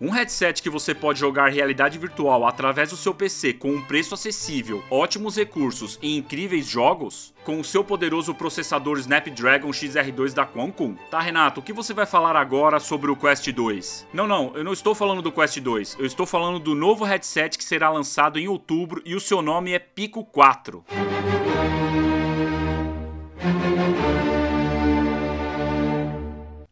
Um headset que você pode jogar realidade virtual através do seu PC com um preço acessível, ótimos recursos e incríveis jogos? Com o seu poderoso processador Snapdragon XR2 da Qualcomm? Tá, Renato, o que você vai falar agora sobre o Quest 2? Não, não, eu não estou falando do Quest 2, eu estou falando do novo headset que será lançado em outubro e o seu nome é Pico 4.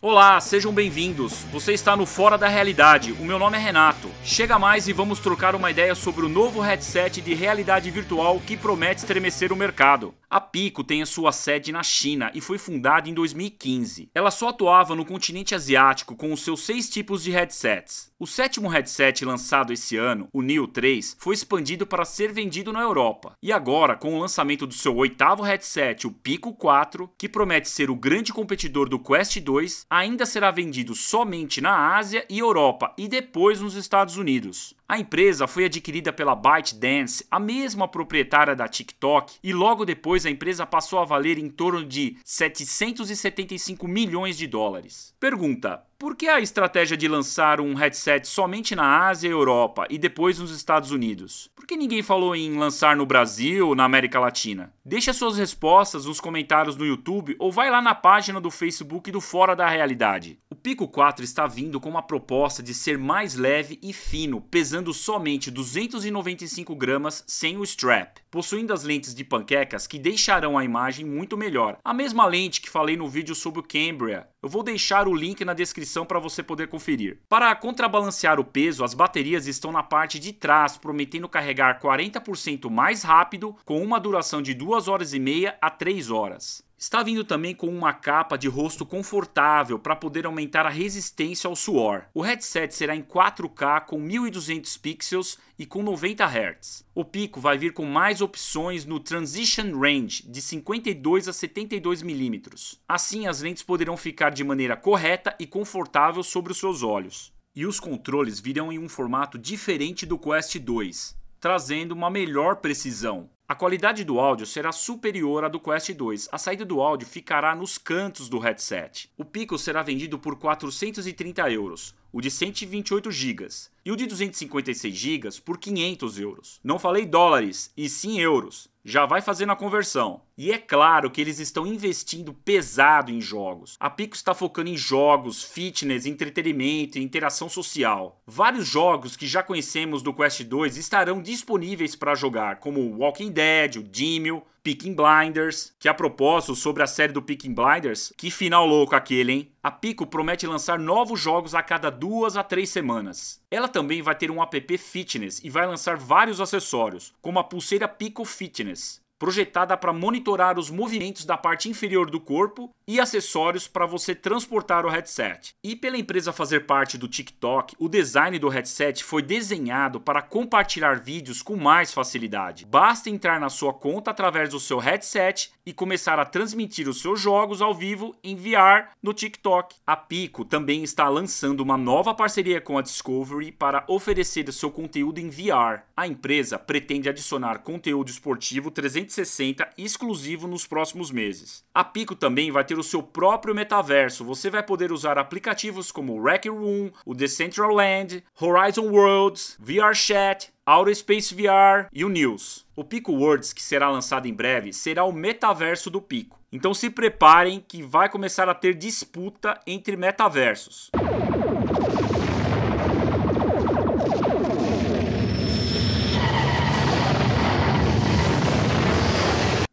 Olá, sejam bem-vindos. Você está no Fora da Realidade. O meu nome é Renato. Chega mais e vamos trocar uma ideia sobre o novo headset de realidade virtual que promete estremecer o mercado. A Pico tem a sua sede na China e foi fundada em 2015. Ela só atuava no continente asiático com os seus seis tipos de headsets. O sétimo headset lançado esse ano, o Neo 3, foi expandido para ser vendido na Europa. E agora, com o lançamento do seu oitavo headset, o Pico 4, que promete ser o grande competidor do Quest 2, ainda será vendido somente na Ásia e Europa e depois nos Estados Unidos. A empresa foi adquirida pela ByteDance, a mesma proprietária da TikTok, e logo depois a empresa passou a valer em torno de 775 milhões de dólares. Pergunta: por que a estratégia de lançar um headset somente na Ásia e Europa e depois nos Estados Unidos? Por que ninguém falou em lançar no Brasil ou na América Latina? Deixe suas respostas nos comentários no YouTube ou vai lá na página do Facebook do Fora da Realidade. Pico 4 está vindo com uma proposta de ser mais leve e fino, pesando somente 295 gramas sem o strap, possuindo as lentes de panquecas que deixarão a imagem muito melhor. A mesma lente que falei no vídeo sobre o Cambria, eu vou deixar o link na descrição para você poder conferir. Para contrabalancear o peso, as baterias estão na parte de trás, prometendo carregar 40% mais rápido, com uma duração de 2 horas e meia a 3 horas. Está vindo também com uma capa de rosto confortável para poder aumentar a resistência ao suor. O headset será em 4K com 1200 pixels e com 90 Hz. O pico vai vir com mais opções no Transition Range de 52 a 72 mm. Assim, as lentes poderão ficar de maneira correta e confortável sobre os seus olhos. E os controles virão em um formato diferente do Quest 2, trazendo uma melhor precisão. A qualidade do áudio será superior à do Quest 2. A saída do áudio ficará nos cantos do headset. O Pico será vendido por 430 euros, o de 128 GB e o de 256 GB por 500 euros. Não falei dólares, e sim euros. Já vai fazendo a conversão. E é claro que eles estão investindo pesado em jogos. A Pico está focando em jogos, fitness, entretenimento e interação social. Vários jogos que já conhecemos do Quest 2 estarão disponíveis para jogar, como Walking Dead, o Demio, Peaking Blinders, que a propósito sobre a série do Peaking Blinders, que final louco aquele, hein? A Pico promete lançar novos jogos a cada duas a três semanas. Ela também vai ter um app fitness e vai lançar vários acessórios, como a pulseira Pico Fitness, projetada para monitorar os movimentos da parte inferior do corpo e acessórios para você transportar o headset. E pela empresa fazer parte do TikTok, o design do headset foi desenhado para compartilhar vídeos com mais facilidade. Basta entrar na sua conta através do seu headset e começar a transmitir os seus jogos ao vivo em VR no TikTok. A Pico também está lançando uma nova parceria com a Discovery para oferecer seu conteúdo em VR. A empresa pretende adicionar conteúdo esportivo 360 exclusivo nos próximos meses. A Pico também vai ter ter o seu próprio metaverso. Você vai poder usar aplicativos como o Rec Room, o Decentraland, Horizon Worlds, VRChat, Space VR e o News. O Pico Worlds, que será lançado em breve, será o metaverso do Pico. Então se preparem que vai começar a ter disputa entre metaversos.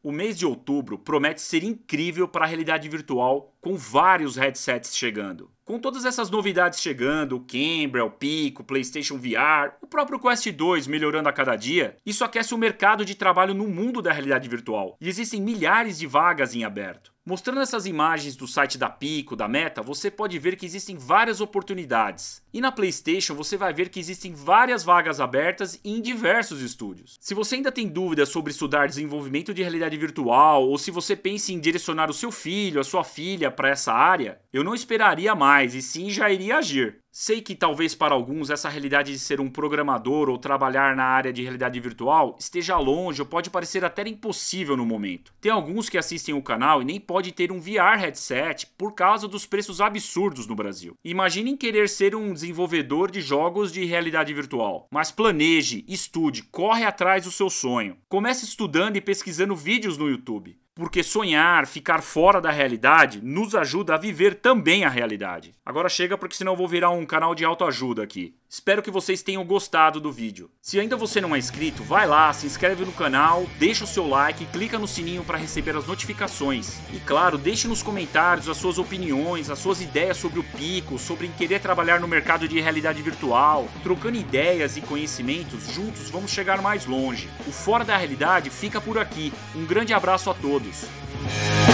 O mês de outubro promete ser incrível para a realidade virtual, com vários headsets chegando. Com todas essas novidades chegando, o Cambria, o Pico, o PlayStation VR, o próprio Quest 2 melhorando a cada dia, isso aquece o mercado de trabalho no mundo da realidade virtual e existem milhares de vagas em aberto. Mostrando essas imagens do site da Pico, da Meta, você pode ver que existem várias oportunidades. E na PlayStation você vai ver que existem várias vagas abertas em diversos estúdios. Se você ainda tem dúvidas sobre estudar desenvolvimento de realidade virtual ou se você pensa em direcionar o seu filho, a sua filha para essa área, eu não esperaria mais e sim já iria agir. Sei que talvez para alguns essa realidade de ser um programador ou trabalhar na área de realidade virtual esteja longe ou pode parecer até impossível no momento. Tem alguns que assistem o canal e nem podem ter um VR headset por causa dos preços absurdos no Brasil. Imaginem querer ser um desenvolvedor de jogos de realidade virtual, mas planeje, estude, corre atrás do seu sonho. Comece estudando e pesquisando vídeos no YouTube porque sonhar, ficar fora da realidade, nos ajuda a viver também a realidade. Agora chega, porque senão eu vou virar um canal de autoajuda aqui. Espero que vocês tenham gostado do vídeo. Se ainda você não é inscrito, vai lá, se inscreve no canal, deixa o seu like, clica no sininho para receber as notificações. E claro, deixe nos comentários as suas opiniões, as suas ideias sobre o Pico, sobre querer trabalhar no mercado de realidade virtual. Trocando ideias e conhecimentos, juntos vamos chegar mais longe. O Fora da Realidade fica por aqui. Um grande abraço a todos.